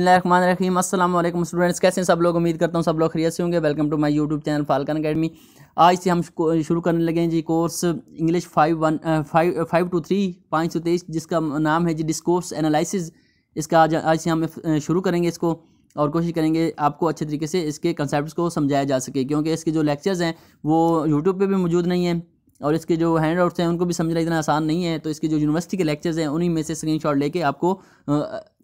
रखमान रहीम असल स्टूडेंट्स कैसे हैं सब लोग उम्मीद करता हूँ सब लोग खरीद से होंगे welcome to my YouTube channel Falcon academy आज से हम शुरू करने लगे हैं जी course English five one five five two three पाँच सौ तेईस जिसका नाम है जी डिस्कोर्स एनालिसिस इसका आज आज से हम शुरू करेंगे इसको और कोशिश करेंगे आपको अच्छे तरीके से इसके कंसेप्ट को समझाया जा सके क्योंकि इसके जो लेक्चर्स हैं वो यूट्यूब पर भी मौजूद नहीं है और इसके जो हैंड आउट्स हैं उनको भी समझना इतना आसान नहीं है तो इसके जो यूनिवर्सिटी के लेक्चर्स हैं उन्हीं में से शॉट लेके आपको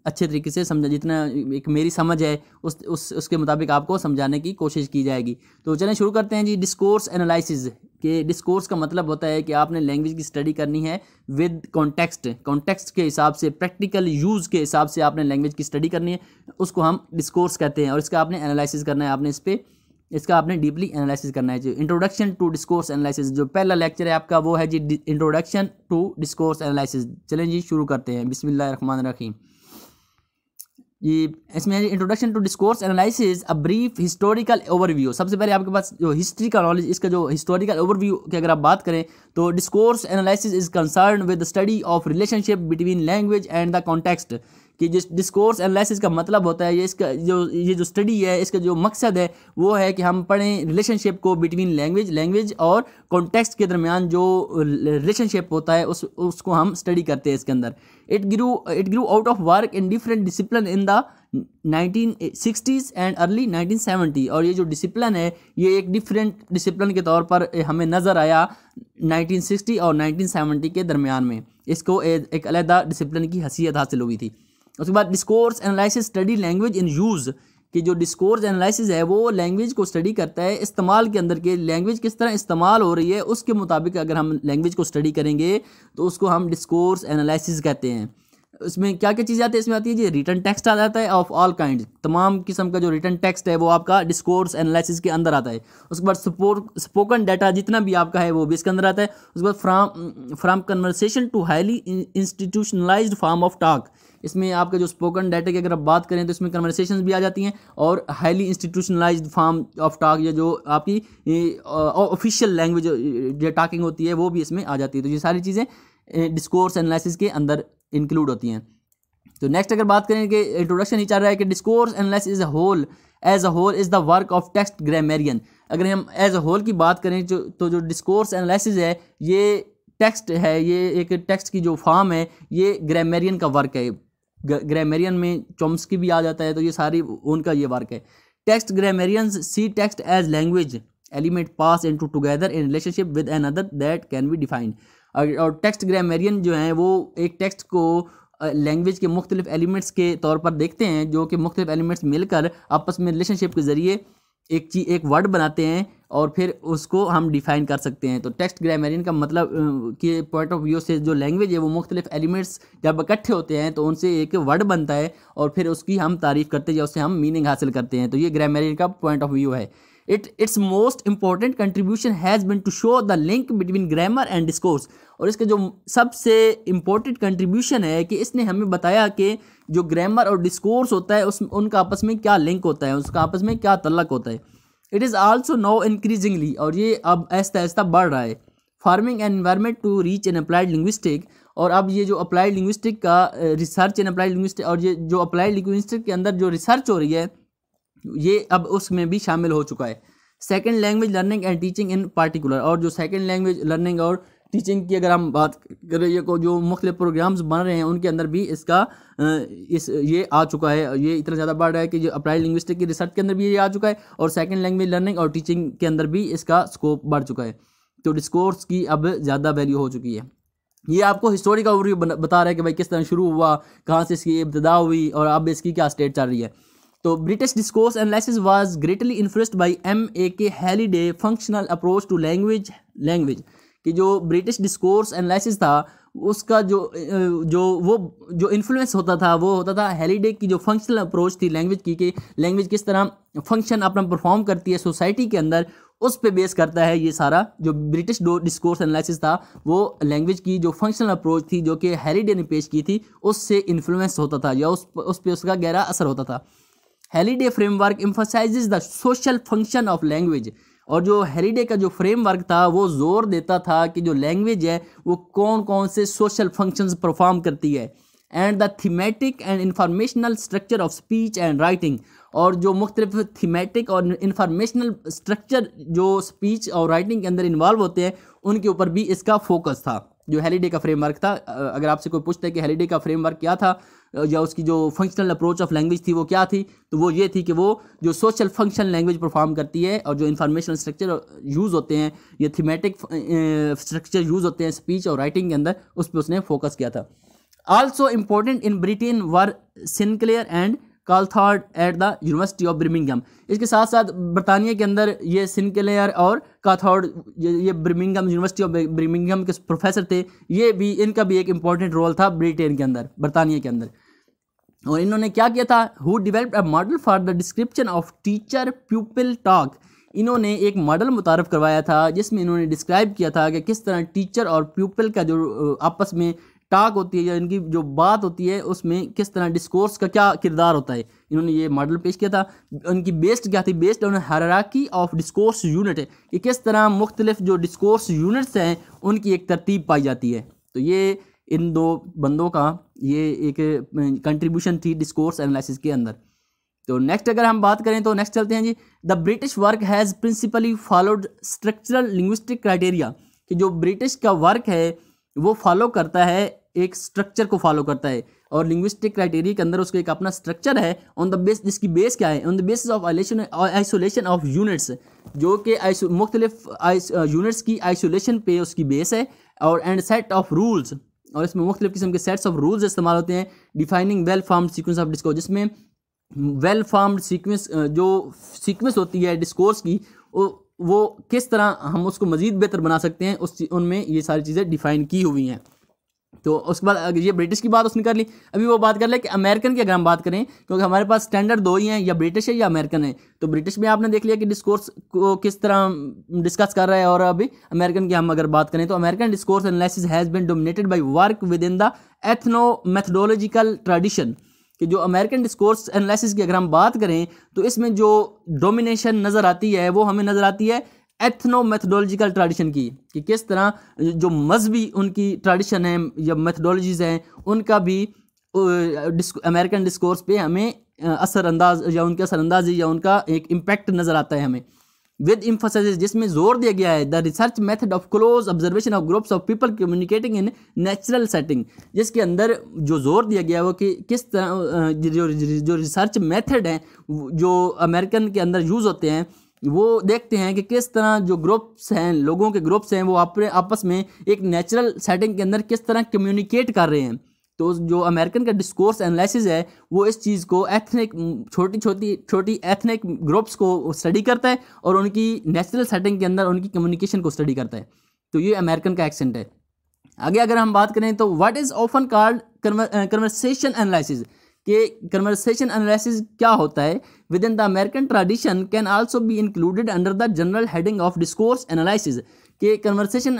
अच्छे तरीके से समझा जितना एक मेरी समझ है उस उस उसके मुताबिक आपको समझाने की कोशिश की जाएगी तो चलें शुरू करते हैं जी डिस्कोर्स एनालिसिस के डिस्कोर्स का मतलब होता है कि आपने लैंग्वेज की स्टडी करनी है विद कॉन्टेक्स्ट कॉन्टेक्स्ट के हिसाब से प्रैक्टिकल यूज़ के हिसाब से आपने लैंग्वेज की स्टडी करनी है उसको हम डिस्कोर्स कहते हैं और इसका आपने एनालिसिस करना है आपने इस पर इसका आपने डीपली एनालिसिस करना है जो इंट्रोडक्शन टू डिस्कोर्स एनालिसिस जो पहला लेक्चर है आपका वो है जी इंट्रोडक्शन टू डिस्कोर्स एनालिसिस चलें जी शुरू करते हैं बिसमिल्ल रखीम ये इसमें introduction to discourse analysis a brief historical overview सबसे पहले आपके पास जो हिस्ट्री का नॉलेज इसका जो हिस्टोरिकल ओवरव्यू की अगर आप बात करें तो discourse analysis is concern with the study of relationship between language and the context कि जिस डिस्कोर्स एनालिसिस का मतलब होता है ये इसका जो ये जो स्टडी है इसका जो मकसद है वो है कि हम पढ़ें रिलेशनशिप को बिटवीन लैंग्वेज लैंग्वेज और कॉन्टेक्स्ट के दरमियान जो रिलेशनशिप होता है उस उसको हम स्टडी करते हैं इसके अंदर grew it grew out of work in different discipline in the nineteen 1960s and early 1970 और ये जो डिसिप्लिन है ये एक डिफरेंट डिसिप्लिन के तौर पर हमें नज़र आया 1960 और 1970 के दरमियान में इसको एक अलहदा डिसिप्लिन की हसीियत हासिल हुई थी उसके बाद discourse analysis study language in use कि जो डिस्कोर्स एनालिसिस है वो लैंग्वेज को स्टडी करता है इस्तेमाल के अंदर के लैंग्वेज किस तरह इस्तेमाल हो रही है उसके मुताबिक अगर हम लैंग्वेज को स्टडी करेंगे तो उसको हम डिस्कोर्स एनालिसिस कहते हैं इसमें क्या क्या चीज़ें आती है इसमें आती है जी रिटर्न टेक्स्ट आ जाता है ऑफ ऑल काइंड तमाम किस्म का जो रिटर्न टेक्स्ट है वो आपका डिस्कोर्स एनालिसिस के अंदर आता है उसके बाद स्पोकन डाटा जितना भी आपका है वो भी इसके अंदर आता है उसके बाद from from conversation to highly institutionalize form of talk इसमें आपके जो स्पोकन डाटा की अगर आप बात करें तो इसमें कन्वर्सेशन भी आ जाती हैं और highly institutionalize form of talk या जो आपकी ऑफिशियल लैंग्वेज जो टॉकिंग होती है वो भी इसमें आ जाती है तो ये सारी चीज़ें डिस्कोर्स एनालिसिस के अंदर इंक्लूड होती हैं तो नेक्स्ट अगर बात करें कि इंट्रोडक्शन ही चल रहा है कि discourse analysis is a whole as a whole is the work of text grammarian अगर हम एज अ होल की बात करें जो तो जो डिस्कोर्स एनालिसिस है ये टेक्स्ट है ये एक टेक्स्ट की जो फॉर्म है ये ग्रामेरियन का वर्क है ग्रामेरियन में चॉम्स्की भी आ जाता है तो ये सारी उनका ये वर्क है text grammarian see text as language element pass in to together in relationship with another that can be defined और टेक्स्ट ग्रामेरियन जो हैं वो एक टेक्स्ट को लैंग्वेज के मुख्तलिफ एलिमेंट्स के तौर पर देखते हैं जो कि मुख्तलिफ एलिमेंट्स मिलकर आपस में रिलेशनशिप के ज़रिए एक चीज एक वर्ड बनाते हैं और फिर उसको हम डिफाइन कर सकते हैं तो टेक्स्ट ग्रामेरियन का मतलब कि पॉइंट ऑफ व्यू से जो लैंग्वेज है वो मुख्तलिफ एलिमेंट्स जब इकट्ठे होते हैं तो उनसे एक वर्ड बनता है और फिर उसकी हम तारीफ़ करते हैं या उससे हम मीनिंग हासिल करते हैं तो ये ग्रामेरियन का पॉइंट ऑफ व्यू है it it's most important contribution has been to show the link between grammar and discourse और इसका जो सबसे इम्पोर्टेंट कंट्रीब्यूशन है कि इसने हमें बताया कि जो ग्रामर और डिस्कोर्स होता है उस उनका आपस में क्या लिंक होता है उसका आपस में क्या तलक होता है it is also now increasingly और ये अब आहिस्ता आहिस्ता बढ़ रहा है farming and environment to reach an applied linguistic और अब ये जो अप्लाइड लिंग्विस्टिक का रिसर्च एंड अप्लाइड लिंग्विस्टिक और ये जो अप्लाइड लिंग्विस्टिक के अंदर जो रिसर्च हो रही है ये अब उसमें भी शामिल हो चुका है second language learning and teaching in particular और जो सेकेंड लैंग्वेज लर्निंग और टीचिंग की अगर हम बात करें ये को जो मुख्तु प्रोग्राम्स बन रहे हैं उनके अंदर भी इसका इस ये आ चुका है ये इतना ज़्यादा बढ़ रहा है कि जो अप्लाइड लिंग्विस्टिक की रिसर्च के अंदर भी ये आ चुका है और सेकेंड लैंग्वेज लर्निंग और टीचिंग के अंदर भी इसका स्कोप बढ़ चुका है तो डिस्कोर्स की अब ज़्यादा वैल्यू हो चुकी है ये आपको हिस्टोरी का ओवरव्यू बता रहा है कि भाई किस तरह शुरू हुआ कहाँ से इसकी इब्तदा हुई और अब इसकी क्या स्टेट चल रही है तो British discourse analysis was greatly influenced by M A K Halliday functional approach to language language कि जो ब्रिटिश डिस्कोर्स एनालिसिस था उसका जो जो वो जो इन्फ्लुएंस होता था वो होता था हेलीडे की जो फंक्शनल अप्रोच थी लैंग्वेज की कि लैंग्वेज किस तरह फंक्शन अपना परफॉर्म करती है सोसाइटी के अंदर उस पे बेस करता है ये सारा जो ब्रिटिश डो डिस्कोर्स एनालिसिस था वो लैंग्वेज की जो फंक्शनल अप्रोच थी जो कि हेरीडे ने पेश की थी उससे इन्फ्लुएंस होता था या उस उस पर उसका गहरा असर होता था Halliday framework emphasises the social function of language और जो हेलीडे का जो फ्रेमवर्क था वो जोर देता था कि जो लैंग्वेज है वो कौन कौन से सोशल फंक्शंस परफॉर्म करती है and the thematic and informational structure of speech and writing और जो मुख्तलिफ थीमेटिक और इंफॉर्मेशनल स्ट्रक्चर जो स्पीच और राइटिंग के अंदर इन्वॉल्व होते हैं उनके ऊपर भी इसका फोकस था जो हेलीडे का फ्रेमवर्क था अगर आपसे कोई पूछता है कि हेलीडे का फ्रेमवर्क क्या था या उसकी जो फंक्शनल अप्रोच ऑफ लैंग्वेज थी वो क्या थी तो वो ये थी कि वो जो सोशल फंक्शन लैंग्वेज परफॉर्म करती है और जो इन्फॉर्मेशन स्ट्रक्चर यूज़ होते हैं या थीमेटिक स्ट्रक्चर यूज़ होते हैं स्पीच और राइटिंग के अंदर उस पर उसने फोकस किया था also important in Britain were Sinclair and Coulthard at the university of Birmingham इसके साथ साथ बरतानिया के अंदर ये सिनकेलेयर और काथार्ड ये ब्रिमिंगम यूनिवर्सिटी ऑफ ब्रिमिंगम के प्रोफेसर थे ये भी इनका भी एक इम्पॉर्टेंट रोल था ब्रिटेन के अंदर बरतानिया के अंदर और इन्होंने क्या किया था who develop a model for the description of teacher pupil talk इन्होंने एक मॉडल मुतारफ़ करवाया था जिसमें इन्होंने डिस्क्राइब किया था कि किस तरह टीचर और प्यूपल का जो आपस में टाक होती है या इनकी जो बात होती है उसमें किस तरह डिस्कोर्स का क्या किरदार होता है इन्होंने ये मॉडल पेश किया था उनकी बेस्ड क्या थी based on hierarchy of discourse unit है कि किस तरह मुख्तलिफ जो डिस्कोर्स यूनिट्स हैं उनकी एक तरतीब पाई जाती है तो ये इन दो बंदों का ये एक कंट्रीब्यूशन थी डिस्कोर्स एनालिसिस के अंदर तो नेक्स्ट अगर हम बात करें तो नेक्स्ट चलते हैं जी the British work has principally followed structural linguistic criteria कि जो ब्रिटिश का वर्क है वो फॉलो करता है एक स्ट्रक्चर को फॉलो करता है और लिंग्विस्टिक क्राइटेरिया के अंदर उसको एक अपना स्ट्रक्चर है ऑन द बेस जिसकी बेस क्या है on the basis of isolation of units जो कि मुख्तलिफ यूनिट्स की आइसोलेशन पे उसकी बेस है और एंड सेट ऑफ रूल्स और इसमें मुख्तलिफ किस्म के सेट्स ऑफ रूल्स इस्तेमाल होते हैं defining well form sequence of discourse जिसमें वेल फार्म सीक्वेंस जो सीक्वेंस होती है डिस्कोर्स की वो किस तरह हम उसको मज़ीद बेहतर बना सकते हैं उस उनमें ये सारी चीज़ें डिफ़ाइन की हुई हैं तो उसके बाद अगर ये ब्रिटिश की बात उसने कर ली अभी वो बात कर ले कि अमेरिकन की अगर हम बात करें क्योंकि हमारे पास स्टैंडर्ड दो ही हैं या ब्रिटिश है या अमेरिकन है तो ब्रिटिश में आपने देख लिया कि डिस्कोर्स को किस तरह डिस्कस कर रहा है और अभी अमेरिकन की हम अगर बात करें तो American discourse analysis has been dominated by work within the ethnomethodological tradition कि जो अमेरिकन डिस्कोर्स एनालिसिस की अगर हम बात करें तो इसमें जो डोमिनेशन नज़र आती है वो हमें नज़र आती है एथनो मैथडोलॉजिकल ट्रेडिशन की कि किस तरह जो मजहबी उनकी ट्रेडिशन है या मैथडोलॉजीज़ हैं उनका भी अमेरिकन डिस्कोर्स पे हमें असरअंदाज या उनके असरअंदाजी या उनका एक इम्पैक्ट नज़र आता है हमें विद इम्फोसिस जिसमें जोर दिया गया है the research method of close observation of groups of people communicating in natural setting जिसके अंदर जो जोर दिया गया है वो कि किस तरह जो जो रिसर्च मेथड हैं जो अमेरिकन के अंदर यूज़ होते हैं वो देखते हैं कि किस तरह जो ग्रुप्स हैं लोगों के ग्रुप्स हैं वो अपने आपस में एक नेचुरल सेटिंग के अंदर किस तरह कम्युनिकेट कर रहे हैं तो जो अमेरिकन का डिस्कोर्स एनालिसिस है वो इस चीज़ को एथनिक छोटी छोटी छोटी एथनिक ग्रुप्स को स्टडी करता है और उनकी नेचुरल सेटिंग के अंदर उनकी कम्युनिकेशन को स्टडी करता है तो ये अमेरिकन का एक्सेंट है आगे अगर हम बात करें तो what is often called conversation analysis के कन्वर्सेशन एनालिसिस क्या होता है within the American tradition can also be included under the general heading of discourse analysis के कन्वर्सेशन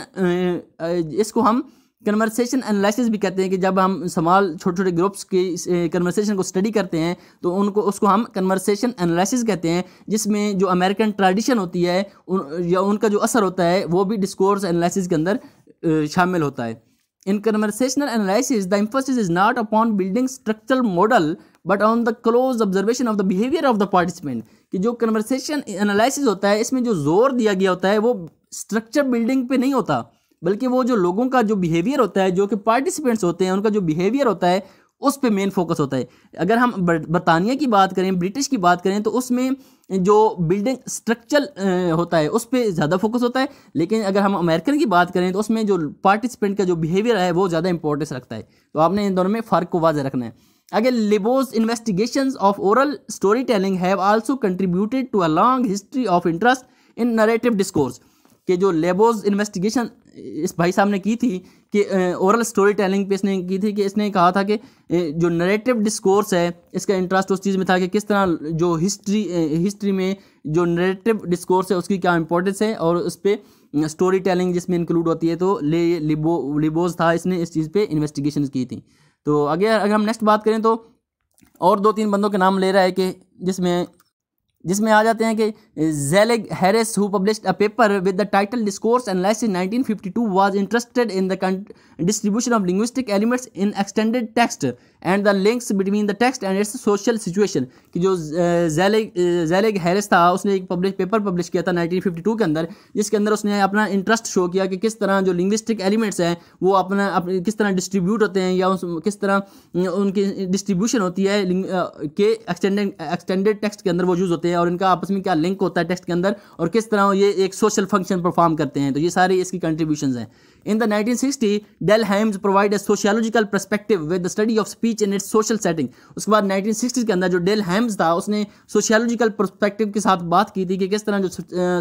इसको हम कन्वर्सेशन एनालिसिस भी कहते हैं कि जब हम समाल छोटे छोटे ग्रुप्स की कन्वर्सेशन को स्टडी करते हैं तो उनको उसको हम कन्वर्सेशन एनालिसिस कहते हैं जिसमें जो अमेरिकन ट्रेडिशन होती है उन, या उनका जो असर होता है वो भी डिस्कोर्स एनालिसिस के अंदर शामिल होता है in conversational analysis the emphasis is not upon building structural model but on the close observation of the behaviour of the participant कि जो कन्वर्सेशन एनालिसिस होता है इसमें जो जोर दिया गया होता है वो स्ट्रक्चर बिल्डिंग पे नहीं होता बल्कि वो जो लोगों का जो बिहेवियर होता है जो कि पार्टिसिपेंट्स होते हैं उनका जो बिहेवियर होता है उस पर मेन फोकस होता है अगर हम बरतानिया की बात करें ब्रिटिश की बात करें तो उसमें जो बिल्डिंग स्ट्रक्चर होता है उस पर ज़्यादा फोकस होता है लेकिन अगर हम अमेरिकन की बात करें तो उसमें जो पार्टिसिपेंट का जो बिहेवियर है वो ज़्यादा इंपॉर्टेंस रखता है तो आपने इन दोनों में फ़र्क को वाजह रखना है Again, investigation of oral story telling have also contributed to a long history of interest in narrative discourse कि जो लेबोज इन्वेस्टिगेशन इस भाई साहब ने की थी कि ओरल स्टोरी टेलिंग पे इसने की थी कि इसने कहा था कि जो नरेटिव डिस्कोर्स है इसका इंटरेस्ट उस चीज़ में था कि किस तरह जो हिस्ट्री हिस्ट्री में जो नरेटिव डिस्कोर्स है उसकी क्या इंपॉर्टेंस है और उस पर स्टोरी टेलिंग जिसमें इंक्लूड होती है तो ले लिबो लिबोज था इसने इस चीज़ पर इन्वेस्टिगेशन की थी तो आगे अगर हम नेक्स्ट बात करें तो और दो तीन बंदों के नाम ले रहा है कि जिसमें जिसमें आ जाते हैं कि Zellig Harris who published a paper with the title discourse analysis in 1952 was interested in the distribution of linguistic elements in extended text and the links between the text and its social situation कि जो जैलेग जैलेग Harris था उसने एक publish paper publish किया था 1952 के अंदर जिसके अंदर उसने अपना इंटरेस्ट शो किया कि किस तरह जो लिंग्विस्टिक एलिमेंट्स हैं वो अपना अप, किस तरह डिस्ट्रीब्यूट होते हैं या उस, किस तरह उनकी डिस्ट्रीब्यूशन होती है के एक्सटेंडेड एक्सटेंडेड टेक्स्ट के अंदर वो यूज़ होते हैं और इनका आपस में क्या लिंक होता है टेक्स्ट के अंदर और किस तरह ये एक सोशल फंक्शन परफॉर्म करते हैं तो ये सारी इसकी कंट्रीब्यूशन हैं In the 1960, Del Himes provide a sociological perspective with the study of speech in its social setting उसके बाद नाइनटीन सिक्सटी के अंदर जो डेल हेम्स था उसने सोशियोलॉजिकल परस्पेक्टिव के साथ बात की थी कि किस तरह जो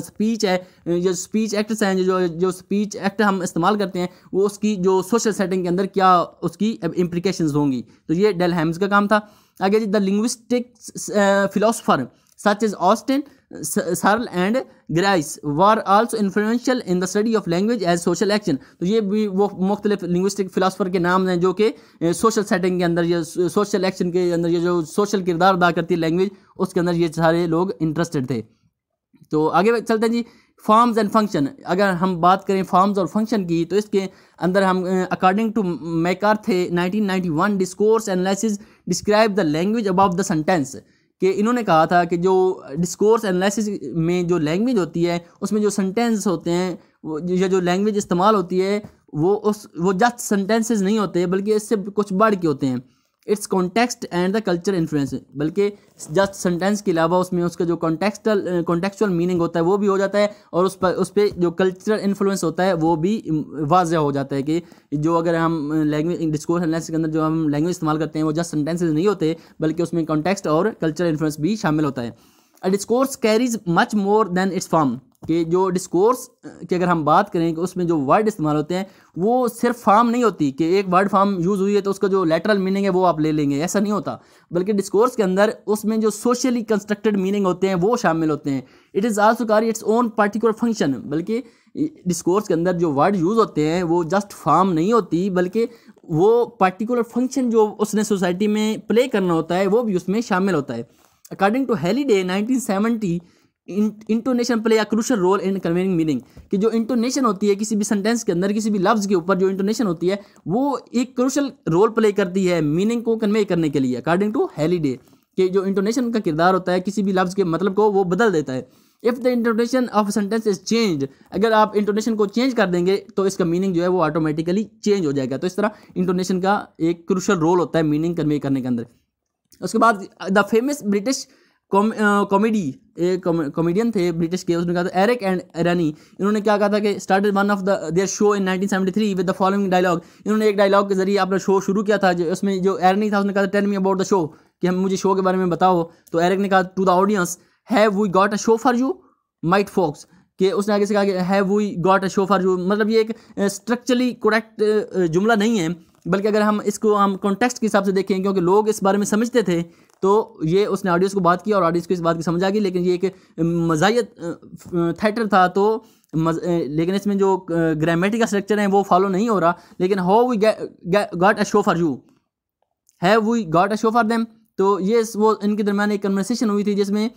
स्पीच है जो स्पीच एक्ट्स हैं जो जो स्पीच एक्ट हम इस्तेमाल करते हैं वो उसकी जो सोशल सेटिंग के अंदर क्या उसकी इम्प्लिकेशंस होंगी तो ये डेल हेम्स का काम था आगे जी the linguistics philosopher such as Austin Searle and Grice were also influential in the study of language as social action तो ये भी वो मुख्तलिफ लिंग्विस्टिक फिलासफर के नाम हैं जो कि सोशल सेटिंग के अंदर या सोशल एक्शन के अंदर ये जो सोशल किरदार अदा करती है लैंग्वेज उसके अंदर ये सारे लोग इंटरेस्टेड थे तो आगे चलते हैं जी फॉर्म्स एंड फंक्शन अगर हम बात करें फॉर्म्स और फंक्शन की तो इसके अंदर हम according to McCarthy nineteen one discourse analysis describe the language about the sentence कि इन्होंने कहा था कि जो डिस्कोर्स एनालिसिस में जो लैंग्वेज होती है उसमें जो सेंटेंस होते हैं या जो लैंग्वेज इस्तेमाल होती है वो उस वो जस्ट सेंटेंसेस नहीं होते बल्कि इससे कुछ बढ़ के होते हैं its context and the culture influence बल्कि जस्ट सेंटेंस के अलावा उसमें उसका जो कॉन्टेक्सटल कॉन्टेक्चुअल मीनिंग होता है वो भी हो जाता है और उस पर उस पर जो कल्चरल इन्फ्लुएंस होता है वो भी वाजह हो जाता है कि जो अगर हम लैंग्वेज डिस्कोर्स एनालिसिस के अंदर जो हम लैंग्वेज इस्तेमाल करते हैं वो जस्ट सेंटेंसेज नहीं होते बल्कि उसमें कॉन्टेक्स्ट और कल्चरल इन्फ्लुएंस भी शामिल होता है a discourse carries much more than its form कि जो डिस्कोर्स की अगर हम बात करें कि उसमें जो वर्ड इस्तेमाल होते हैं वो सिर्फ फॉर्म नहीं होती कि एक वर्ड फॉर्म यूज़ हुई है तो उसका जो लेटरल मीनिंग है वो आप ले लेंगे ऐसा नहीं होता बल्कि डिस्कोर्स के अंदर उसमें जो सोशली कंस्ट्रक्टेड मीनिंग होते हैं वो शामिल होते हैं it is also carry its own particular function बल्कि डिस्कोर्स के अंदर जो वर्ड यूज़ होते हैं वो जस्ट फॉर्म नहीं होती बल्कि वो पर्टिकुलर फंक्शन जो उसने सोसाइटी में प्ले करना होता है वो भी उसमें शामिल होता है according to Halliday nineteen seventy intonation play या crucial role in conveying meaning कि जो इंटोनेशन होती है किसी भी सेंटेंस के अंदर किसी भी लफ्ज़ के ऊपर जो इंटोनेशन होती है वो एक क्रूशल रोल प्ले करती है मीनिंग को कन्वे करने के लिए अकॉर्डिंग टू हेलीडे कि जो इंटोनेशन का किरदार होता है किसी भी लफ्ज़ के मतलब को वो बदल देता है if the intonation of sentence is change अगर आप इंटोनेशन को चेंज कर देंगे तो इसका मीनिंग जो है वो ऑटोमेटिकली चेंज हो जाएगा तो इस तरह इंटोनेशन का एक क्रूशल रोल होता है मीनिंग कन्वे करने के अंदर उसके बाद द फेमस ब्रिटिश कॉमेडी एक कॉमेडियन थे ब्रिटिश के उसने कहा था एरिक एंड एरानी इन्होंने क्या कहा था कि started one of the their show in 1973 with the following dialogue इन्होंने एक डायलॉग के जरिए अपना शो शुरू किया था जो उसमें जो एरनी था उसने कहा था tell me about the show कि हम मुझे शो के बारे में बताओ तो एरिक ने कहा to the audience have we got a show for you might folks कि उसने आगे से कहा कि have we got a show for you मतलब ये एक स्ट्रक्चरली करेक्ट जुमला नहीं है बल्कि अगर हम इसको हम कॉन्टेक्स्ट के हिसाब से देखें क्योंकि लोग इस बारे में समझते थे तो ये उसने ऑडियंस को बात की और ऑडियंस को इस बात की समझ आ गई लेकिन ये एक मजाइत थिएटर था तो मज, लेकिन इसमें जो ग्रामेटिक का स्ट्रक्चर है वो फॉलो नहीं हो रहा लेकिन how we got a show for you have we got a show for them तो ये वो इनके दरमियान एक कन्वर्सेशन हुई थी जिसमें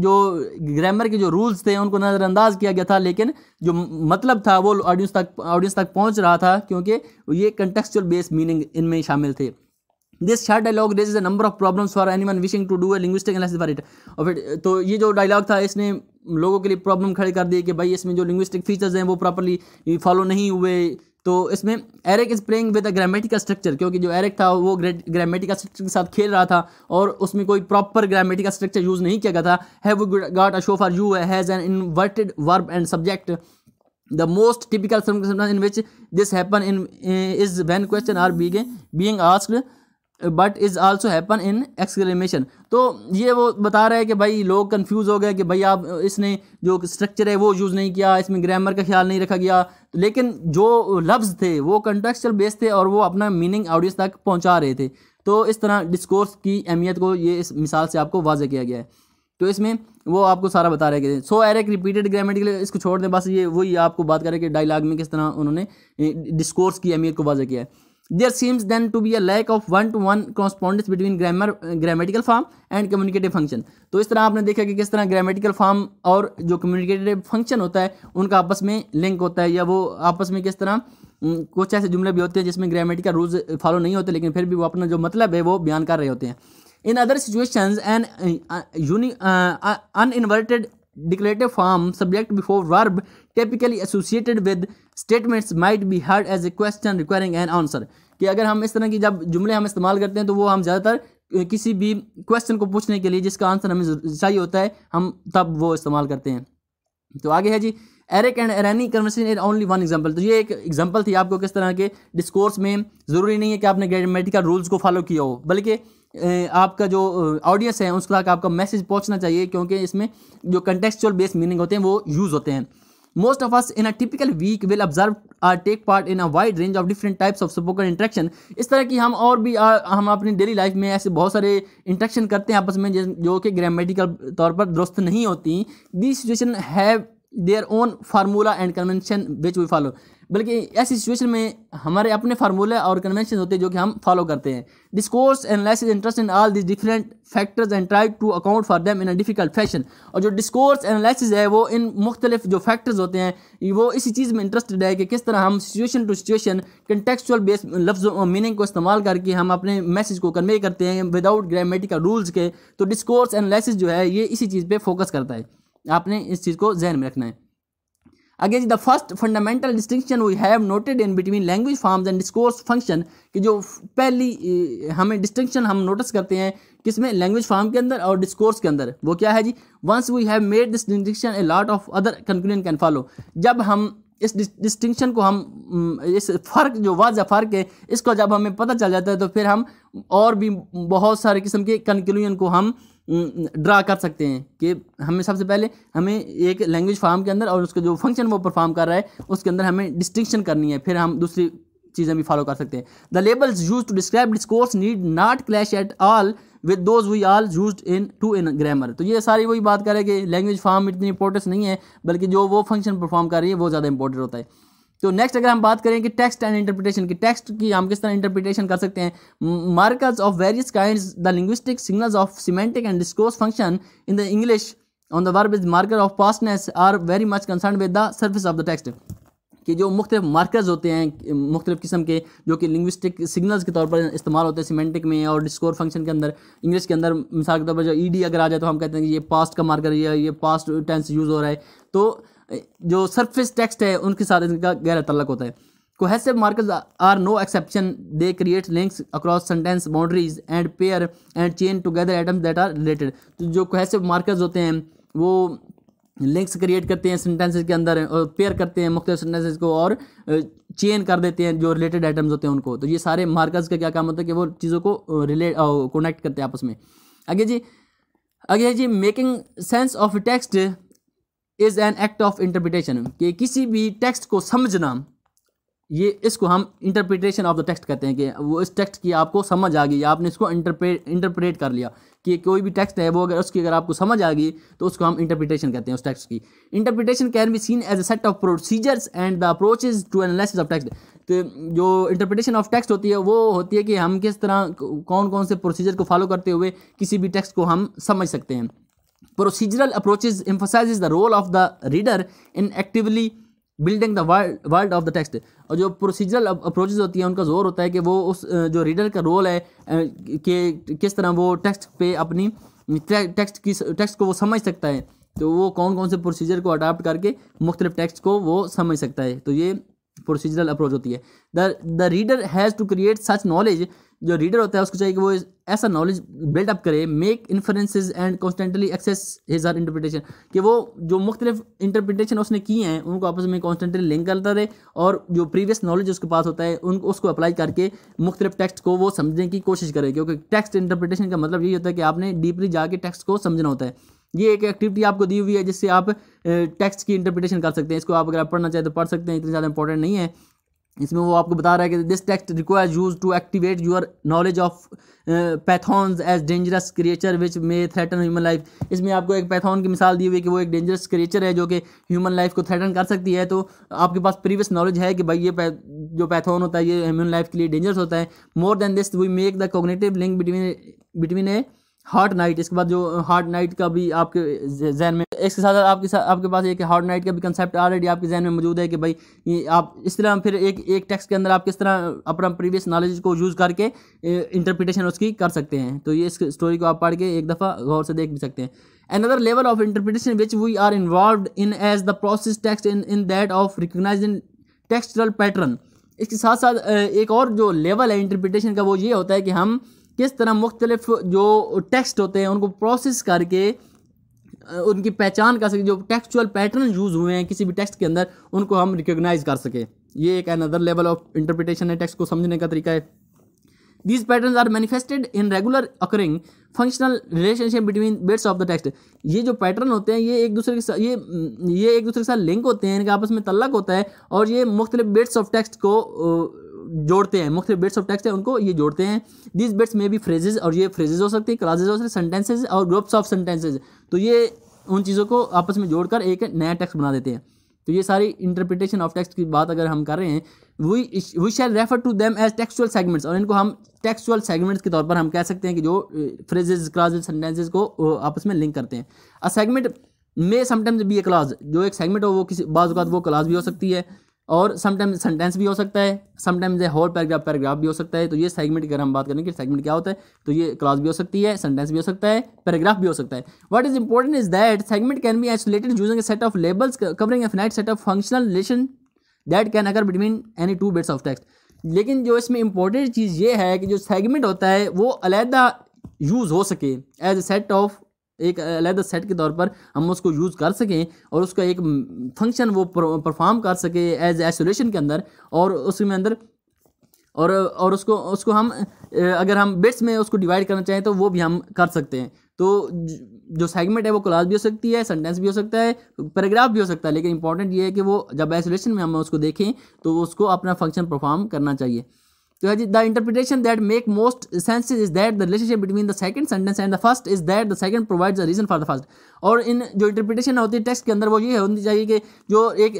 जो ग्रामर के जो रूल्स थे उनको नज़रअंदाज किया गया था लेकिन जो मतलब था वो ऑडियंस तक ऑडियंस तक पहुंच रहा था क्योंकि ये कंटेक्चुअल बेस्ड मीनिंग इनमें शामिल थे this short dialogue raise a number of problems for anyone wishing to do a linguistic analysis for it और फिर तो ये जो डायलॉग था इसने लोगों के लिए प्रॉब्लम खड़े कर दी कि भाई इसमें जो लिंग्विस्टिक फीचर्स हैं वो प्रॉपरली फॉलो नहीं हुए तो इसमें Eric is playing with a grammatical structure क्योंकि जो एरिक था वो ग्रामेटिकल स्ट्रक्चर के साथ खेल रहा था और उसमें कोई प्रॉपर ग्रामेटिकल स्ट्रक्चर यूज़ नहीं किया गया था वो got a show for you has an inverted verb and subject the most typical in which this happen in is when question are be being asked but is also happen in exclamation तो ये वो बता रहा है कि भाई लोग confuse हो गए कि भाई आप इसने जो स्ट्रक्चर है वो यूज़ नहीं किया इसमें ग्रामर का ख्याल नहीं रखा गया लेकिन जो लफ्ज़ थे वो कंटेक्चुअल बेस थे और वो अपना मीनिंग ऑडियंस तक पहुंचा रहे थे तो इस तरह डिस्कोर्स की अहमियत को ये इस मिसाल से आपको वाजह किया गया है तो इसमें वो आपको सारा बता रहे थे सो एरेक रिपीटेड ग्रामेटिकल इसको छोड़ दें बस ये वही आपको बात करें कि डायलाग में किस तरह उन्होंने डिस्कोर्स की अहमियत को वाजह किया है there seems then to be a lack of one to one correspondence between grammar grammatical form and communicative function तो इस तरह आपने देखा कि किस तरह ग्रामेटिकल फॉर्म और जो कम्युनिकेटिव फंक्शन होता है उनका आपस में लिंक होता है या वो आपस में किस तरह कुछ ऐसे जुमले भी होते हैं जिसमें ग्रामेटिकल रूल्स फॉलो नहीं होते लेकिन फिर भी वो अपना जो मतलब है वो बयान कर रहे होते हैं in other situation and uni uninverted declarative form subject before verb typically associated with statements might be heard as a question requiring an answer कि अगर हम इस तरह की जब जुमले हम इस्तेमाल करते हैं तो वो हम ज़्यादातर किसी भी क्वेश्चन को पूछने के लिए जिसका आंसर हमें चाहिए होता है हम तब वो इस्तेमाल करते हैं तो आगे है जी Eric and Erani conversation is only one example तो ये एक एग्जांपल थी आपको किस तरह के डिस्कोर्स में ज़रूरी नहीं है कि आपने ग्रामेटिकल रूल्स को फॉलो किया हो बल्कि आपका जो ऑडियंस है उसका आपका मैसेज पहुँचना चाहिए क्योंकि इसमें जो कंटेक्चुअल बेस्ड मीनिंग होते हैं वो यूज़ होते हैं most of us in a typical week will observe or take part in a wide range of different types of spoken interaction इस तरह की हम और भी आ, uh, हम अपनी डेली लाइफ में ऐसे बहुत सारे इंट्रेक्शन करते हैं आपस में जो कि ग्रामेटिकल तौर पर दुरुस्त नहीं होती the situation have their own formula and convention which we follow बल्कि ऐसी सिचुएशन में हमारे अपने फार्मूले और कन्वेंशन होते हैं जो कि हम फॉलो करते हैं discourse analysis interest in all this different factors and try to account for them in a difficult fashion और जो डिस्कोर्स एनालिसिस है वो इन मुख्तलिफ जो फैक्टर्स होते हैं वो इसी चीज़ में इंटरेस्टेड है कि किस तरह हम situation to situation contextual base और मीनिंग को इस्तेमाल करके हम अपने मैसेज को कन्वे करते हैं विदाउट ग्रामेटिकल रूल्स के तो डिस्कोर्स एनालिसिस जो है ये इसी चीज़ पर फोकस करता है आपने इस चीज़ को जहन में रखना है again the first fundamental distinction we have noted in between language forms and discourse function कि जो पहली हमें डिस्टिंक्शन हम नोटिस करते हैं किसमें लैंग्वेज फॉर्म के अंदर और डिस्कोर्स के अंदर वो क्या है जी once we have made this distinction a lot of other conclusion can follow जब हम इस डिस्टिंक्शन को हम इस फ़र्क जो वाज फ़र्क है इसको जब हमें पता चल जाता है तो फिर हम और भी बहुत सारे किस्म के कंक्लूजन को हम ड्रा कर सकते हैं कि हमें सबसे पहले हमें एक लैंग्वेज फार्म के अंदर और उसका जो फंक्शन वो परफॉर्म कर रहा है उसके अंदर हमें डिस्टिंक्शन करनी है फिर हम दूसरी चीज़ें भी फॉलो कर सकते हैं the labels use to describe discourse need not clash at all with those we all use in to in grammar तो ये सारी वही बात करें कि लैंग्वेज फॉर्म इतनी इंपॉर्टेंस नहीं है बल्कि जो वो फंक्शन परफॉर्म कर रही है वो ज़्यादा इंपॉर्टेंट होता है तो नेक्स्ट अगर हम बात करें कि टेक्स्ट एंड इंटरप्रिटेशन की टेक्स्ट की हम किस तरह इंटरप्रिटेशन कर सकते हैं markers of various kind the linguistic signals of semantic and discourse function in the English on the verb is marker of pastness are very much concern with the service of the text कि जो मुख्तलिफ markers होते हैं मुख्तलिफ किस्म के जो कि लिंग्विस्टिक सिग्नल्स के तौर पर इस्तेमाल होते हैं सीमेंटिक में और डिस्कोर फंक्शन के अंदर इंग्लिश के अंदर मिसाल के तौर पर जो ई e डी अगर आ जाए तो हम कहते हैं कि ये पास्ट का मार्कर या ये पास्ट टेंस यूज़ हो रहा है तो जो सरफेस टेक्स्ट है उनके साथ इनका गहरा तल्लक होता है cohesive markers are no exception they create links across sentence boundaries and pair and chain together items that are related तो जो कोहेसिव मार्कर्स होते हैं वो लिंक्स क्रिएट करते हैं सेंटेंसेस के अंदर और पेयर करते हैं मुख्तलिफ सेंटेंसेस को और चेन कर देते हैं जो रिलेटेड आइटम्स होते हैं उनको तो ये सारे मार्कर्स का क्या काम होता है कि वो चीज़ों को रिलेट कनेक्ट करते हैं आपस में आगे जी आगे जी making sense of text is an act of interpretation कि किसी भी टेक्स्ट को समझना ये इसको हम इंटरप्रिटेशन ऑफ द टेक्स्ट कहते हैं कि वो इस टेक्स्ट की आपको समझ आ गई आपने इसको इंटरप्रेट इंटरप्रेट कर लिया कि कोई भी टेक्स्ट है वो अगर उसकी अगर आपको समझ आ गई तो उसको हम इंटरप्रिटेशन कहते हैं उस टेक्स्ट की interpretation can be seen as a set of procedures and the approaches to analysis of text तो जो इंटरप्रिटेशन ऑफ टेक्स्ट होती है वो होती है कि हम किस तरह कौन कौन से प्रोसीजर को फॉलो करते हुए किसी भी टेक्स्ट को हम समझ सकते हैं Procedural approaches emphasizes the role of the reader in actively building the world world of the text और जो प्रोसीजरल अप्रोचेज होती हैं उनका जोर होता है कि वो उस जो रीडर का रोल है कि किस तरह वो टेक्स्ट पे अपनी टेक्स्ट की टेक्स्ट को वो समझ सकता है तो वो कौन कौन से प्रोसीजर को अडाप्ट करके मुख्तलिफ टेक्स्ट को वो समझ सकता है तो ये प्रोसीजरल अप्रोच होती है the the reader has to create such knowledge जो रीडर होता है उसको चाहिए कि वो ऐसा नॉलेज बिल्ड अप करे make inferences and constantly access his or interpretation कि वो जो मुख्तलिफ इंटरप्रिटेशन उसने किए हैं उनको आपस में कॉन्स्टेंटली लिंक करता रहे और जो प्रीवियस नॉलेज उसके पास होता है उनको उसको अप्लाई करके मुख्तलिफ टेक्स्ट को वो समझने की कोशिश करे क्योंकि टेक्स्ट इंटरप्रिटेशन का मतलब यही होता है कि आपने डीपली जाके टेक्स्ट को समझना होता है ये एक एक्टिविटी आपको दी हुई है जिससे आप टेक्स्ट की इंटरप्रिटेशन कर सकते हैं इसको आप अगर आप पढ़ना चाहें तो पढ़ सकते हैं इतनी ज़्यादा इंपॉर्टेंट नहीं है इसमें वो आपको बता रहा है कि this text requires use to activate your knowledge of pythons as dangerous creature which may threaten human life इसमें आपको एक पैथॉन की मिसाल दी हुई कि वो एक डेंजरस क्रिएचर है जो कि ह्यूमन लाइफ को थ्रेटन कर सकती है तो आपके पास प्रीवियस नॉलेज है कि भाई ये जो पैथॉन होता है ये ह्यूमन लाइफ के लिए डेंजरस होता है more than this we make the cognitive link between between a heart night इसके बाद जो हार्ट नाइट का भी आपके जहन में इसके साथ साथ आपके साथ आपके पास एक हार्ड नाइट का भी कंसेप्ट ऑलरेडी आपके जहन में मौजूद है कि भाई ये आप इस तरह फिर एक एक टेक्स्ट के अंदर आप किस तरह अपना प्रीवियस नॉलेज को यूज़ करके इंटरप्रिटेशन उसकी कर सकते हैं तो ये इस स्टोरी को आप पढ़ के एक दफ़ा गौर से देख भी सकते हैं another level of interpretation which we are involved in as the process text in in that of recognizing textual pattern इसके साथ साथ एक और जो लेवल है इंटरप्रिटेशन का वो ये होता है कि हम किस तरह मुख्तलिफ जो टेक्स्ट होते हैं उनको प्रोसेस करके उनकी पहचान कर सके जो टेक्सचुअल पैटर्न यूज़ हुए हैं किसी भी टेक्स्ट के अंदर उनको हम रिकोगनाइज कर सके ये एक अनदर लेवल ऑफ इंटरप्रिटेशन है टेक्स्ट को समझने का तरीका है these pattern are manifested in regular occurring functional relationship between bits of the text ये जो पैटर्न होते हैं ये एक दूसरे के साथ ये ये एक दूसरे के साथ लिंक होते हैं इनका आपस में तल्लक होता है और ये मुख्तलिफ बिट्स ऑफ टेक्स्ट को जोड़ते हैं मुख्य बिट्स ऑफ टेक्स्ट है उनको ये जोड़ते हैं दिस बिट्स में भी फ्रेजेज और ये फ्रेजेज हो सकते हैं क्लासेज हो सकते हैं सेंटेंसेज और ग्रुप्स ऑफ सेंटेंसेज तो ये उन चीज़ों को आपस में जोड़कर एक नया टेक्स्ट बना देते हैं तो ये सारी इंटरप्रिटेशन ऑफ टेक्स्ट की बात अगर हम कर रहे हैं we we shall refer to them as textual segments और इनको हम टेक्सुअल सेगमेंट्स के तौर पर हम कह सकते हैं कि जो फ्रेजेज क्लाजेज सेंटेंसेज को आपस में लिंक करते हैं a segment may sometimes be a class जो एक सेगमेंट हो वो किसी बाज़ात वो क्लास भी हो सकती है और समटाइम सेंटेंस भी हो सकता है sometimes a whole paragraph paragraph भी हो सकता है तो ये सेगमेंट की अगर हम बात करें कि सेगमेंट क्या होता है तो ये क्लास भी हो सकती है सेंटेंस भी हो सकता है पैराग्राफ भी हो सकता है what is important is that segment can be isolated using a set of labels covering a fight set of functional relation that can occur between any two bits of text लेकिन जो इसमें important चीज़ ये है कि जो segment होता है वो अलहदा यूज़ हो सके एज ए सेट ऑफ एक अलहद सेट के तौर पर हम उसको यूज़ कर सकें और उसका एक फंक्शन वो परफॉर्म कर सके एज आइसोलेशन के अंदर और उसमें अंदर और और उसको उसको हम अगर हम बिट्स में उसको डिवाइड करना चाहें तो वो भी हम कर सकते हैं तो जो सेगमेंट है वो क्लास भी हो सकती है सेंटेंस भी हो सकता है पैराग्राफ भी हो सकता है लेकिन इंपॉर्टेंट ये है कि वो जब आइसोलेशन में हम उसको देखें तो उसको अपना फंक्शन परफॉर्म करना चाहिए तो the interpretation that make most sense is that the relationship between the second sentence and the first is that the second provides a reason for the first और इन जो इंटरप्रिटेशन होती है टेक्स्ट के अंदर वो ये होनी चाहिए कि जो एक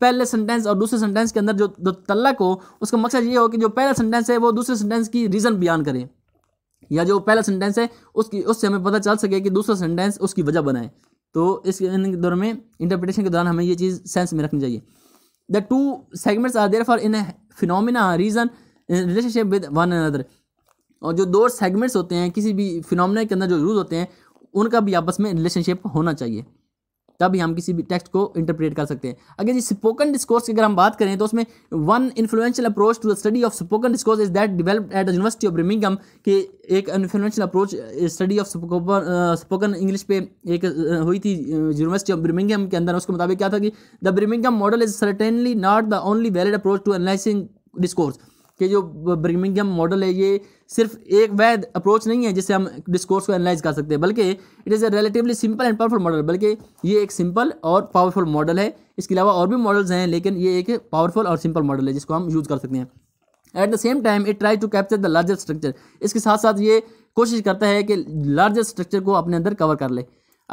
पहले सेंटेंस और दूसरे सेंटेंस के अंदर जो, जो तल्लक हो उसका मकसद ये हो कि जो पहला सेंटेंस है वो दूसरे सेंटेंस की रीज़न बयान करें या जो पहला सेंटेंस है उसकी उससे हमें पता चल सके कि दूसरा सेंटेंस उसकी वजह बनाए तो इस दौर में इंटरप्रिटेशन के दौरान हमें ये चीज़ सेंस में रखनी चाहिए the two segments are there for in phenomena reason relationship with one another और जो दो सेगमेंट्स होते हैं किसी भी फिनमिना के अंदर जो रूल होते हैं उनका भी आपस में रिलेशनशिप होना चाहिए तभी हम किसी भी टेक्स्ट को इंटरप्रेट कर सकते हैं अगर जी स्पोकन डिस्कोर्स की अगर हम बात करें तो उसमें one influential approach to the study of spoken discourse is that developed at the university of Birmingham के एक influential approach study of spoken English पे एक eh, हुई थी यूनिवर्सिटी ऑफ ब्रिमिंगम के अंदर उसके मुताबिक क्या था कि the Birmingham model is certainly not the only valid approach to analysing discourse कि जो ब्रिमिंगम मॉडल है ये सिर्फ एक वैध अप्रोच नहीं है जिससे हम डिस्कोर्स को एनालाइज कर सकते हैं बल्कि it is a relatively simple and powerful model बल्कि ये एक सिंपल और पावरफुल मॉडल है इसके अलावा और भी मॉडल्स हैं लेकिन ये एक पावरफुल और सिंपल मॉडल है जिसको हम यूज़ कर सकते हैं at the same time it try to capture the largest structure इसके साथ साथ ये कोशिश करता है कि लार्जेस्ट स्ट्रक्चर को अपने अंदर कवर कर ले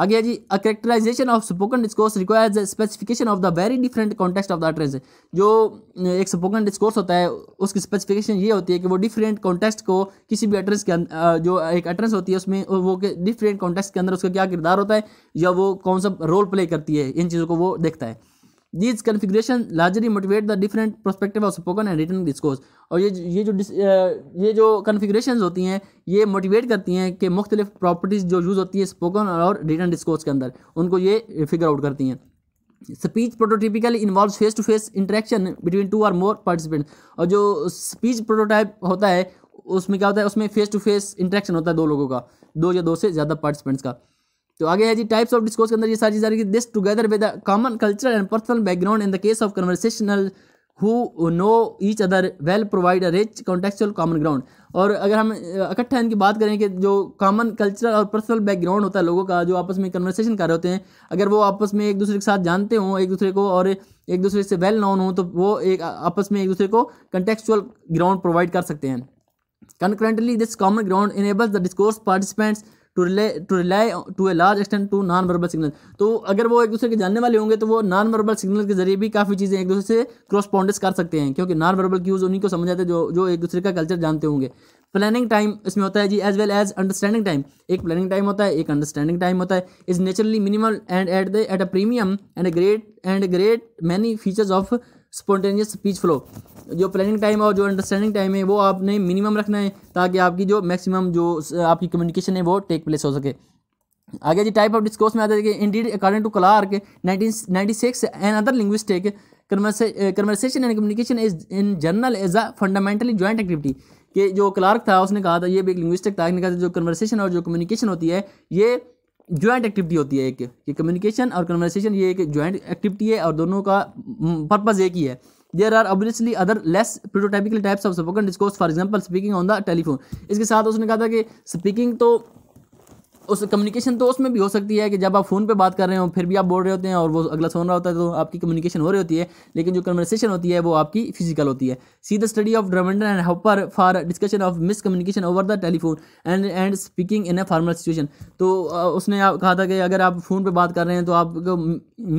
आगे जी a characterisation of spoken discourse requires specification of the very different context of the utterance जो एक स्पोकन डिस्कोर्स होता है उसकी स्पेसिफिकेशन ये होती है कि वो डिफरेंट कॉन्टेक्स्ट को किसी भी अटरेंस के अं-, जो एक अटरेंस होती है उसमें वो डिफरेंट कॉन्टेक्स्ट के अंदर उसका क्या किरदार होता है या वो कौन सा रोल प्ले करती है इन चीज़ों को वो देखता है this configuration largely motivate the different prospective of spoken and return discourse और ये ये जो ये जो कन्फिग्रेशन होती हैं ये मोटिवेट करती हैं कि मुख्तलिफ प्रॉपर्टीज़ जो यूज़ होती है स्पोकन और रिटर्न डिस्कोर्स के अंदर उनको ये फिगर आउट करती हैं speech prototypically involve face to face interaction between two or more participant और जो स्पीच प्रोटोटाइप होता है उसमें क्या होता है उसमें फेस टू फेस इंटरेक्शन होता है दो लोगों का दो या दो से ज़्यादा पार्टिसिपेंट्स का तो आगे है जी टाइप्स ऑफ डिस्कोर्स के अंदर ये सारी चीज़ आ रही है this together with common cultural and personal background in the case of conversational who know each other well provide a rich contextual common ground और अगर हम इकट्ठा इनकी बात करें कि जो कॉमन कल्चरल और पर्सनल बैकग्राउंड होता है लोगों का जो आपस में कन्वर्सेशन कर रहे होते हैं अगर वो आपस में एक दूसरे के साथ जानते हों एक दूसरे को और एक दूसरे से वेल नोन हो तो वो एक आपस में एक दूसरे को कंटेक्चुअल ग्राउंड प्रोवाइड कर सकते हैं concurrently this common ground enables the discourse participants to relay to rely to a large extent to non verbal signal तो अगर वो एक दूसरे के जानने वाले होंगे तो वो नॉन वर्बल सिग्नल के जरिए भी काफ़ी चीज़ें एक दूसरे से क्रॉसपॉन्डेंस कर सकते हैं क्योंकि नॉन वर्बल क्यूज़ उन्हीं को समझ आते जो जो एक दूसरे का कल्चर जानते होंगे प्लानिंग टाइम इसमें होता है जी as well as understanding time एक प्लानिंग टाइम होता है एक अंडरस्टैंडिंग टाइम होता है is naturally minimal and at the at a premium and great and great many features of spontaneous speech flow जो प्लानिंग टाइम और जो अंडरस्टैंडिंग टाइम है वो आपने मिनिमम रखना है ताकि आपकी जो मैक्सिमम जो आपकी कम्युनिकेशन है वो टेक प्लेस हो सके आगे जी टाइप ऑफ डिस्कोर्स में आता है कि indeed according to Clark nineteen six and other linguistic conversation and communication is in general as a fundamentally joint activity कि जो क्लार्क था उसने कहा था ये भी एक लिंग्विस्टिक था कहा था जो कन्वर्सेशन और जो कम्युनिकेशन होती है ये ज्वाइंट एक्टिविटी होती है एक ये कम्युनिकेशन और कन्वर्सेशन ये एक ज्वाइंट एक्टिविटी है और दोनों का पर्पज़ एक ही है there are obviously other less prototypical types of spoken discourse for example speaking on the telephone इसके साथ उसने कहा था कि स्पीकिंग तो उस कम्युनिकेशन तो उसमें भी हो सकती है कि जब आप फ़ोन पे बात कर रहे हो फिर भी आप बोल रहे होते हैं और वो अगला सुन रहा होता है तो आपकी कम्युनिकेशन हो रही होती है लेकिन जो कन्वर्सेशन होती है वो आपकी फिजिकल होती है see the study of Drummond and Hopper for discussion of miscommunication over the telephone and and speaking in a formal situation तो उसने कहा था कि अगर आप फ़ोन पर बात कर रहे हैं तो आपको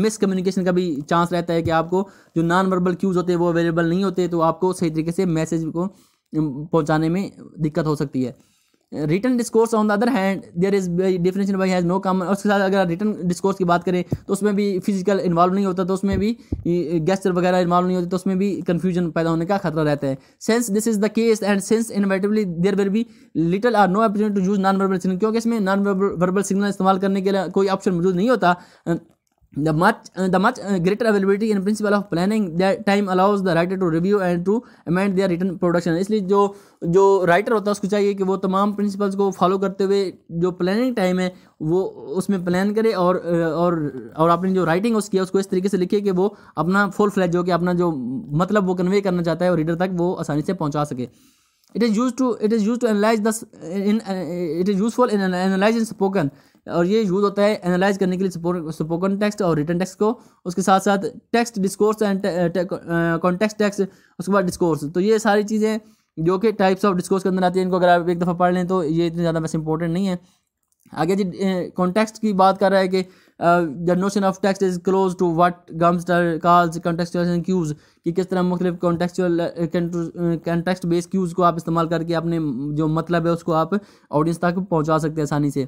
मिस कम्युनिकेशन का भी चांस रहता है कि आपको जो नॉन वर्बल क्यूज़ होते हैं वो अवेलेबल नहीं होते तो आपको सही तरीके से मैसेज को पहुँचाने में दिक्कत हो सकती है return discourse on the other hand there is definition by has no common और उसके साथ अगर रिटर्न डिस्कोर्स की बात करें तो उसमें भी फिजिकल इन्वॉल्व नहीं होता तो उसमें भी गेस्टर वगैरह इन्वॉल्व नहीं होता तो उसमें भी कन्फ्यूजन पैदा होने का खतरा रहता है sense this is the case and sense inevitably there will be little or no opportunity to use non verbal signal क्योंकि इसमें नॉन वर्बल सिग्नल इस्तेमाल करने के लिए कोई ऑप्शन मौजूद नहीं होता the much uh, the much uh, greater availability in principle of planning that time allows the writer to review and to amend their written production इसलिए जो जो राइटर होता है उसको चाहिए कि वो तमाम प्रिंसिपल्स को फॉलो करते हुए जो प्लानिंग टाइम है वो उसमें प्लान करे और uh, और और आपने जो राइटिंग उसकी है उसको इस तरीके से लिखे कि वो अपना फुल फ्लैज जो कि अपना जो मतलब वो कन्वे करना चाहता है और रीडर तक वो आसानी से पहुंचा सके it is use to it is use to analyse thus in it is useful in analyse in spoken और ये यूज़ होता है एनालाइज करने के लिए स्पोकन टेक्स्ट और रिटर्न टेक्स्ट को उसके साथ साथ text discourse and context text उसके बाद डिस्कोर्स तो ये सारी चीज़ें जो कि टाइप्स ऑफ डिस्कोर्स के अंदर आती है इनको अगर आप एक दफ़ा पढ़ लें तो ये इतनी ज़्यादा वैसे इंपॉर्टेंट नहीं है आगे जी कॉन्टेक्स्ट की बात कर रहा है कि the notion of text is close to what Gumperz calls contextual cues कि किस तरह मुख्तलिफ कॉन्टेक्चुअल कॉन्टेक्स्ट बेस्ड क्यूज़ को आप इस्तेमाल करके अपने जो मतलब है उसको आप ऑडियंस तक पहुंचा सकते हैं आसानी से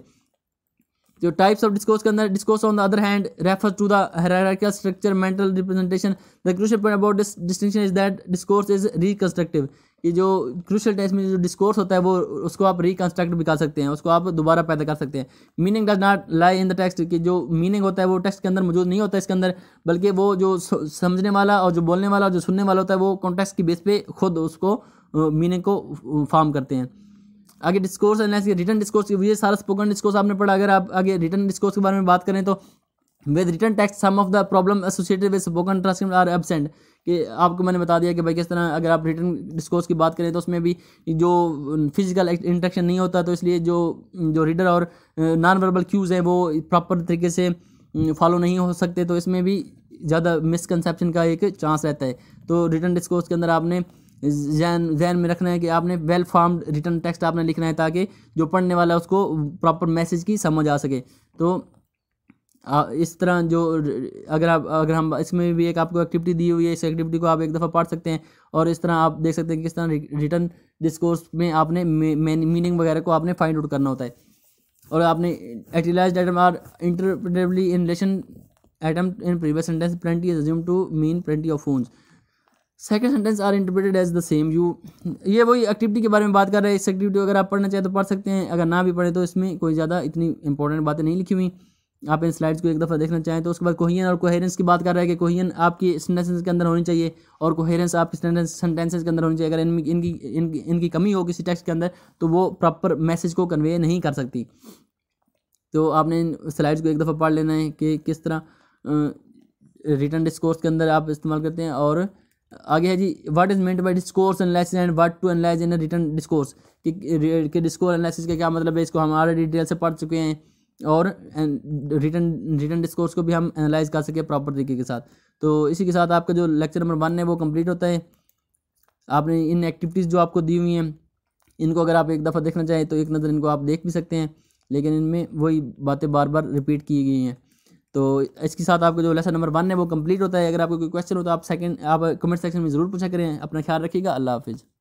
जो टाइप्स ऑफ डिस्कोर्स के अंदर discourse on the other hand refer to the hierarchical structure mental representation the crucial point about this distinction is that discourse is reconstructive ये जो क्रूशियल टेस्ट में जो डिस्कोर्स होता है वो उसको आप रिकंस्ट्रक्ट भी कर सकते हैं उसको आप दोबारा पैदा कर सकते हैं meaning does not lie in the text कि जो मीनिंग होता है वो टेक्स्ट के अंदर मौजूद नहीं होता इसके अंदर बल्कि वो जो समझने वाला और जो बोलने वाला और जो सुनने वाला होता है वो कॉन्टेक्स्ट की बेस पे खुद उसको मीनिंग को फॉर्म करते हैं आगे डिस्कोर्स एनालिसिस रिटर्न डिस्कोर्स ये सारा स्पोकन डिस्कोर्स आपने पढ़ा अगर आप आगे रिटर्न डिस्कोर्स के बारे में बात करें तो with return text some of the problem associated with spoken transcript are absent कि आपको मैंने बता दिया कि भाई किस तरह अगर आप रिटर्न डिस्कोर्स की बात करें तो उसमें भी जो फिजिकल इंट्रेक्शन नहीं होता तो इसलिए जो जो रीडर और नॉन वर्बल क्यूज़ हैं वो प्रॉपर तरीके से फॉलो नहीं हो सकते तो इसमें भी ज़्यादा मिसकनसेप्शन का एक चांस रहता है तो रिटर्न डिस्कोर्स के अंदर आपने जहन जहन में रखना है कि आपने वेल फॉर्म्ड रिटर्न टेक्स्ट आपने लिखना है ताकि जो पढ़ने वाला है उसको प्रॉपर मैसेज की समझ आ सके तो इस तरह जो अगर आप अगर हम इसमें भी एक आपको एक्टिविटी दी हुई है इस एक्टिविटी को आप एक दफ़ा पढ़ सकते हैं और इस तरह आप देख सकते हैं किस तरह रिटर्न डिस्कोर्स में आपने मीनिंग वगैरह को आपने फाइंड आउट करना होता है और आपने utilize item are interpretably in relation item in previous sentence plenty is to mean plenty of phones second sentence are interpreted as the same you ये वही एक्टिविटी के बारे में बात कर रहे हैं इस एक्टिविटी अगर आप पढ़ना चाहें तो पढ़ सकते हैं अगर ना भी पढ़े तो इसमें कोई ज़्यादा इतनी इंपॉर्टेंट बातें नहीं लिखी हुई आप इन स्लाइड्स को एक दफ़ा देखना चाहें तो उसके बाद कोहियन और कोहेरेंस की बात कर रहा है कि कोहियन आपकी सेंटेंसेस के अंदर होनी चाहिए और कोहेरेंस आपकी सेंटेंसेस के अंदर होनी चाहिए अगर इन, इनकी इनकी इनकी कमी हो किसी टेक्स्ट के अंदर तो वो प्रॉपर मैसेज को कन्वे नहीं कर सकती तो आपने इन स्लाइड्स को एक दफ़ा पढ़ लेना है कि किस तरह रिटर्न डिस्कोर्स के अंदर आप इस्तेमाल करते हैं और आगे है जी what is meant by discourse analysis and what to analyze in return discourse कि डिस्कोर एनालिसिस का क्या मतलब है इसको हम ऑलरेडी डिटेल से पढ़ चुके हैं और रिटर्न रिटर्न डिस्कोर्स को भी हम एनालाइज कर सके प्रॉपर तरीके के साथ तो इसी के साथ आपका जो लेक्चर नंबर वन है वो कंप्लीट होता है आपने इन एक्टिविटीज़ जो आपको दी हुई हैं इनको अगर आप एक दफ़ा देखना चाहें तो एक नज़र इनको आप देख भी सकते हैं लेकिन इनमें वही बातें बार बार रिपीट की गई हैं तो इसके साथ आपका जो लेसन नंबर वन है वो कंप्लीट होता है अगर आपको कोई क्वेश्चन हो तो आप सेकंड आप कमेंट सेक्शन में ज़रूर पूछा करें अपना ख्याल रखिएगा अल्लाह हाफिज़